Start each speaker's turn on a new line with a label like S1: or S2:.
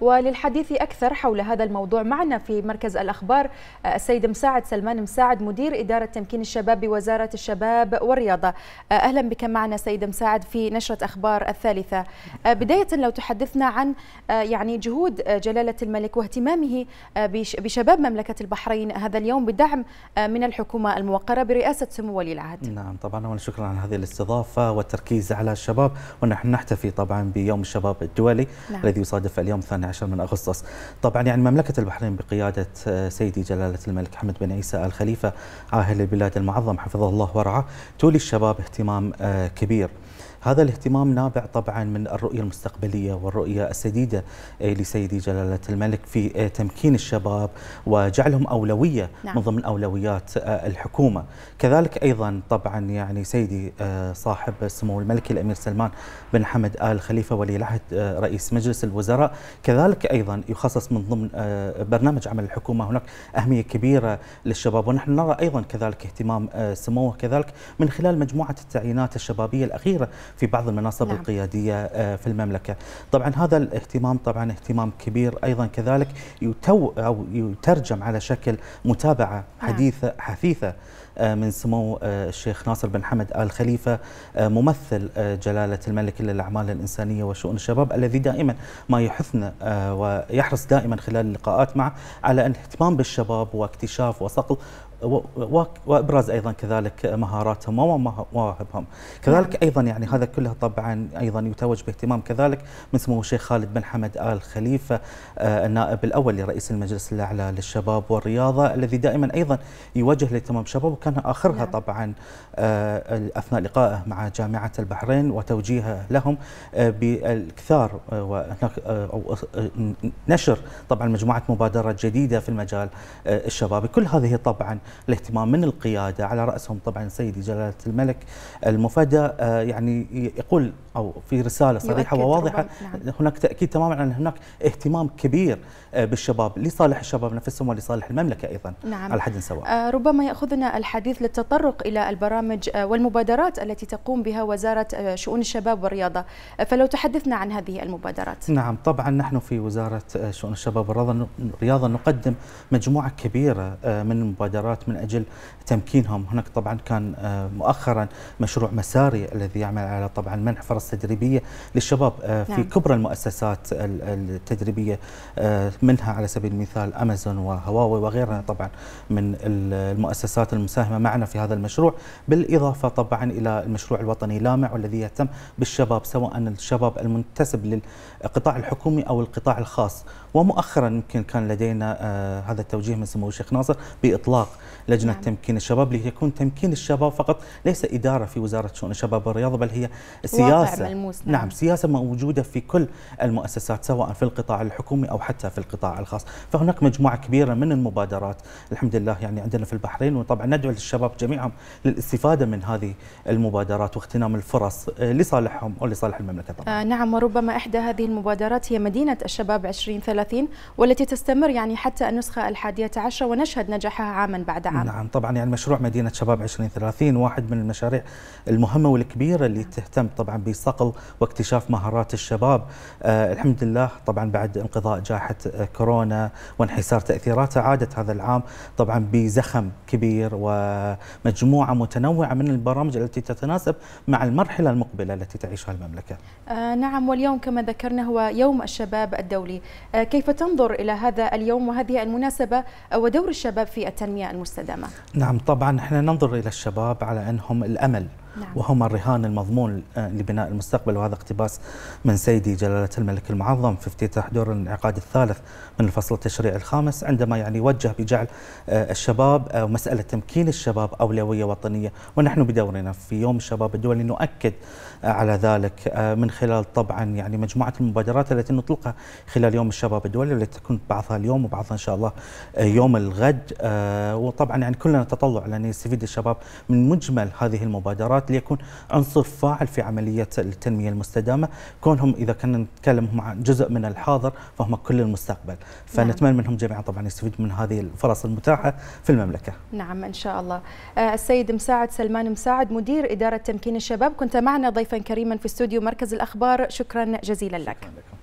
S1: وللحديث أكثر حول هذا الموضوع معنا في مركز الأخبار آه، السيد مساعد سلمان مساعد مدير إدارة تمكين الشباب بوزارة الشباب والرياضة آه، أهلا بك معنا سيد مساعد في نشرة أخبار الثالثة آه، بداية لو تحدثنا عن يعني جهود جلالة الملك واهتمامه بشباب مملكة البحرين هذا اليوم بدعم من الحكومة الموقرة برئاسة سمو ولي العهد
S2: نعم طبعا شكرا على هذه الاستضافة والتركيز على الشباب ونحن نحتفي طبعا بيوم الشباب الدولي نعم. الذي يصادف اليوم ثاني الثاني عشر من أغسطس طبعا يعني مملكة البحرين بقيادة آه، سيدي جلالة الملك حمد بن عيسى الخليفة عاهل البلاد المعظم حفظه الله ورعاه تولي الشباب اهتمام آه، كبير هذا الاهتمام نابع طبعا من الرؤية المستقبلية والرؤية السديدة إيه، لسيدي جلالة الملك في إيه، تمكين الشباب وجعلهم أولوية نعم. من ضمن أولويات آه، الحكومة كذلك أيضا طبعا يعني سيدي آه، صاحب سمو الملك الأمير سلمان بن حمد آل خليفة ولي العهد آه، رئيس مجلس الوزراء كذلك أيضا يخصص من ضمن برنامج عمل الحكومة هناك أهمية كبيرة للشباب ونحن نرى أيضا كذلك اهتمام سموه كذلك من خلال مجموعة التعيينات الشبابية الأخيرة في بعض المناصب نعم. القيادية آه، في المملكة طبعا هذا الاهتمام طبعا اهتمام كبير أيضا كذلك يتو أو يترجم على شكل متابعة نعم. حديثة حثيثة آه، من سمو آه، الشيخ ناصر بن حمد آل خليفة ممثل جلالة الملك للأعمال الإنسانية وشؤون الشباب الذي دائما ما يحثنا ويحرص دائما خلال اللقاءات معه على الاهتمام بالشباب واكتشاف وصقل وابراز ايضا كذلك مهاراتهم ومواهبهم كذلك ايضا يعني هذا كله طبعا ايضا يتوج باهتمام كذلك من سمو الشيخ خالد بن حمد ال خليفه آه، النائب الاول لرئيس المجلس الاعلى للشباب والرياضه الذي دائما ايضا يوجه لتمام الشباب وكان اخرها نعم. طبعا آه، اثناء لقائه مع جامعه البحرين وتوجيهه لهم آه، بالكثار او نشر طبعا مجموعه مبادره جديده في المجال الشبابي كل هذه طبعا الاهتمام من القياده على راسهم طبعا سيدي جلاله الملك المفدى آه، يعني يقول او في رساله صريحه وواضحه نعم. هناك تاكيد تماما ان هناك اهتمام كبير آه، بالشباب لصالح الشباب نفسهم ولصالح المملكه ايضا نعم. على حد سواء
S1: آه، ربما ياخذنا الحديث للتطرق الى البرامج والمبادرات التي تقوم بها وزاره شؤون الشباب والرياضه فلو تحدثنا عن هذه المبادرات
S2: نعم طبعا نحن في وزاره شؤون الشباب والرياضه نقدم مجموعه كبيره من المبادرات السيارات من أجل تمكينهم هناك طبعا كان آه، مؤخرا مشروع مساري الذي يعمل على طبعا منح فرص تدريبية للشباب آه، في نعم. كبرى المؤسسات التدريبية آه، منها على سبيل المثال أمازون وهواوي وغيرها طبعا من المؤسسات المساهمة معنا في هذا المشروع بالإضافة طبعا إلى المشروع الوطني لامع والذي يهتم بالشباب سواء الشباب المنتسب للقطاع الحكومي أو القطاع الخاص ومؤخرا يمكن كان لدينا هذا التوجيه من سمو الشيخ ناصر بإطلاق لجنه نعم. تمكين الشباب ليكون تمكين الشباب فقط ليس اداره في وزاره شؤون الشباب والرياضه بل هي سياسه ملموس نعم. نعم سياسه موجوده في كل المؤسسات سواء في القطاع الحكومي او حتى في القطاع الخاص فهناك مجموعه كبيره من المبادرات الحمد لله يعني عندنا في البحرين وطبعا ندعو للشباب جميعهم للاستفاده من هذه المبادرات واغتنام الفرص لصالحهم ولصالح المملكه
S1: طبعا آه نعم وربما احدى هذه المبادرات هي مدينه الشباب 2030 والتي تستمر يعني حتى النسخه الحادية عشرة ونشهد نجاحها عاما بعد بعد عام
S2: نعم طبعا يعني مشروع مدينة شباب 2030 واحد من المشاريع المهمة والكبيرة اللي تهتم طبعا بصقل واكتشاف مهارات الشباب آه الحمد لله طبعا بعد انقضاء جائحة كورونا وانحسار تأثيراتها عادت هذا العام طبعا بزخم كبير ومجموعة متنوعة من البرامج التي تتناسب مع المرحلة المقبلة التي تعيشها المملكة
S1: آه نعم واليوم كما ذكرنا هو يوم الشباب الدولي آه كيف تنظر إلى هذا اليوم وهذه المناسبة آه، ودور الشباب في التنمية المستقبلية المستدامه؟
S2: نعم طبعا احنا ننظر الى الشباب على انهم الامل نعم. وهما الرهان المضمون آه، لبناء المستقبل وهذا اقتباس من سيدي جلالة الملك المعظم في افتتاح دور الانعقاد الثالث من الفصل التشريعي الخامس عندما يعني وجه بجعل آه، الشباب آه، مسألة تمكين الشباب أولوية وطنية ونحن بدورنا في يوم الشباب الدولي نؤكد على ذلك من خلال طبعا يعني مجموعة المبادرات التي نطلقها خلال يوم الشباب الدولي والتي تكون بعضها اليوم وبعضها إن شاء الله يوم الغد وطبعا يعني كلنا نتطلع لأن يستفيد الشباب من مجمل هذه المبادرات الخيارات ليكون عنصر فاعل في عملية التنمية المستدامة كونهم إذا كنا نتكلم مع عن جزء من الحاضر فهم كل المستقبل نعم. فنتمنى منهم جميعا طبعا يستفيدوا من هذه الفرص المتاحة في المملكة
S1: نعم إن شاء الله آه، السيد مساعد سلمان مساعد مدير إدارة تمكين الشباب كنت معنا ضيفا كريما في استوديو مركز الأخبار شكرا جزيلا لك شكرا لك.